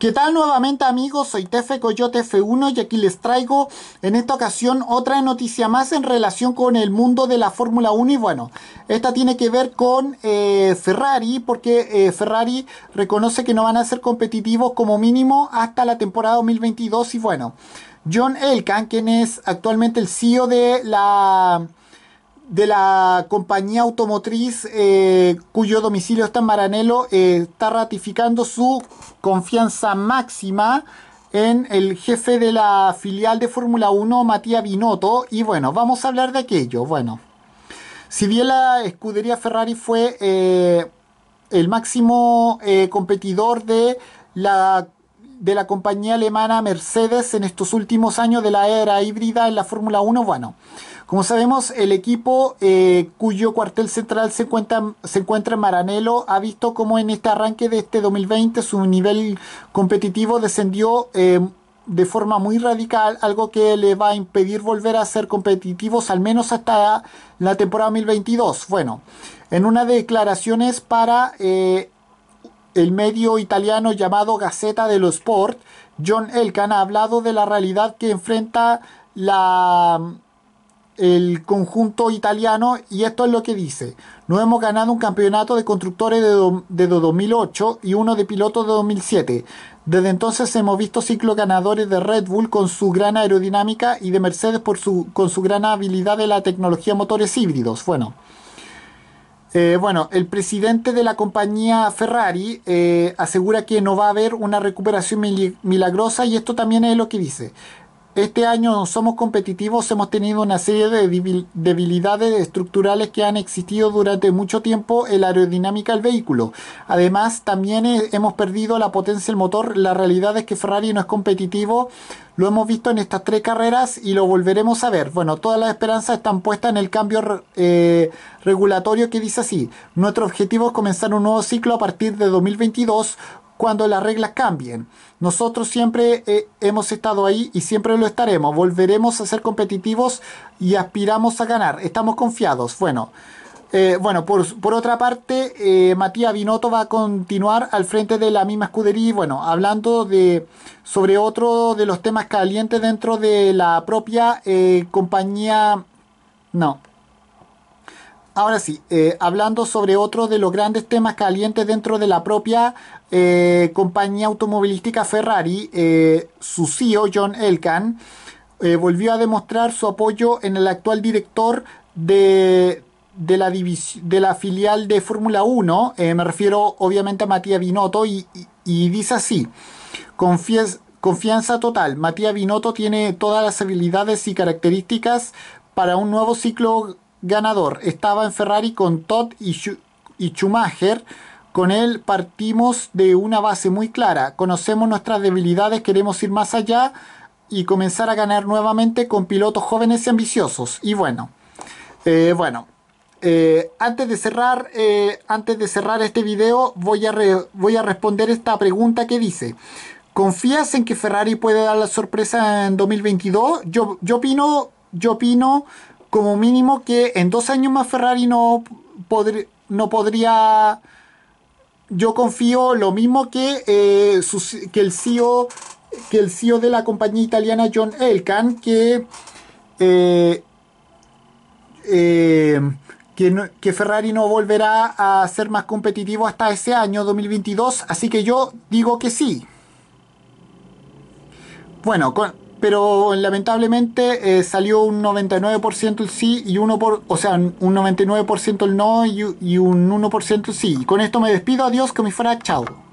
¿Qué tal nuevamente amigos? Soy Tefe Coyote F1 y aquí les traigo en esta ocasión otra noticia más en relación con el mundo de la Fórmula 1 y bueno, esta tiene que ver con eh, Ferrari porque eh, Ferrari reconoce que no van a ser competitivos como mínimo hasta la temporada 2022 y bueno, John Elkan, quien es actualmente el CEO de la de la compañía automotriz eh, cuyo domicilio está en Maranelo eh, está ratificando su confianza máxima en el jefe de la filial de Fórmula 1, Matías Binotto. Y bueno, vamos a hablar de aquello. Bueno, si bien la escudería Ferrari fue eh, el máximo competidor de la de la compañía alemana Mercedes en estos últimos años de la era híbrida en la Fórmula 1? Bueno, como sabemos, el equipo eh, cuyo cuartel central se encuentra, se encuentra en Maranello ha visto como en este arranque de este 2020 su nivel competitivo descendió em, de forma muy radical, algo que le va a impedir volver a ser competitivos al menos hasta la temporada 2022. Bueno, en una declaraciones para... Eh, el medio italiano llamado Gaceta dello Sport, John Elkan, ha hablado de la realidad que enfrenta la, el conjunto italiano y esto es lo que dice. No hemos ganado un campeonato de constructores de, 2008 y uno de pilotos de 2007. Desde entonces hemos visto ciclos ganadores de Red Bull con su gran aerodinámica y de Mercedes por su, con su gran habilidad de la tecnología motores híbridos. Bueno, eh, bueno, el presidente de la compañía Ferrari eh, asegura que no va a haber una recuperación milagrosa y esto también es lo que dice este año somos competitivos, hemos tenido una serie de debilidades estructurales que han existido durante mucho tiempo en la aerodinámica del vehículo. Además, también hemos perdido la potencia del motor. La realidad es que Ferrari no es competitivo. Lo hemos visto en estas tres carreras y lo volveremos a ver. Bueno, todas las esperanzas están puestas en el cambio eh, regulatorio que dice así. Nuestro objetivo es comenzar un nuevo ciclo a partir de 2022 cuando las reglas cambien. Nosotros siempre eh, hemos estado ahí y siempre lo estaremos. Volveremos a ser competitivos y aspiramos a ganar. Estamos confiados. Bueno. Eh, bueno, por, otra parte, eh, Matías Binotto va a continuar al frente de la misma escudería bueno, hablando de, sobre otro de los temas calientes dentro de la propia compañía, no, Ahora sí, eh, hablando sobre otro de los grandes temas calientes dentro de la propia eh, compañía automovilística Ferrari, eh, su CEO John Elkan volvió a demostrar su apoyo en el actual director de, la, de la, filial de Fórmula 1, me refiero obviamente a Matías Binotto, y, dice así, confianza total, Matías Binotto tiene todas las habilidades y características para un nuevo ciclo ganador. Estaba en Ferrari con Todd y, y Schumacher. Con él partimos de una base muy clara. Conocemos nuestras debilidades, queremos ir más allá y comenzar a ganar nuevamente con pilotos jóvenes y ambiciosos. Y bueno, eh, bueno, eh, antes, de cerrar, eh, antes de cerrar este video voy a, voy a responder esta pregunta que dice ¿Confías en que Ferrari puede dar la sorpresa en 2022? Yo, yo opino, yo opino como mínimo que en dos años más Ferrari no, no podría... Yo confío lo mismo que, eh, que, el CEO, que el e de la compañía italiana John Elkan, que... Eh, eh, que, Ferrari no volverá a ser más competitivo hasta ese año 2022, así que yo digo que sí. Bueno, con, pero lamentablemente eh, salió un 99% el sí y uno por, o sea, un 99% el no y, un 1% el sí. Y con esto me despido, adiós, que me fuera, chao.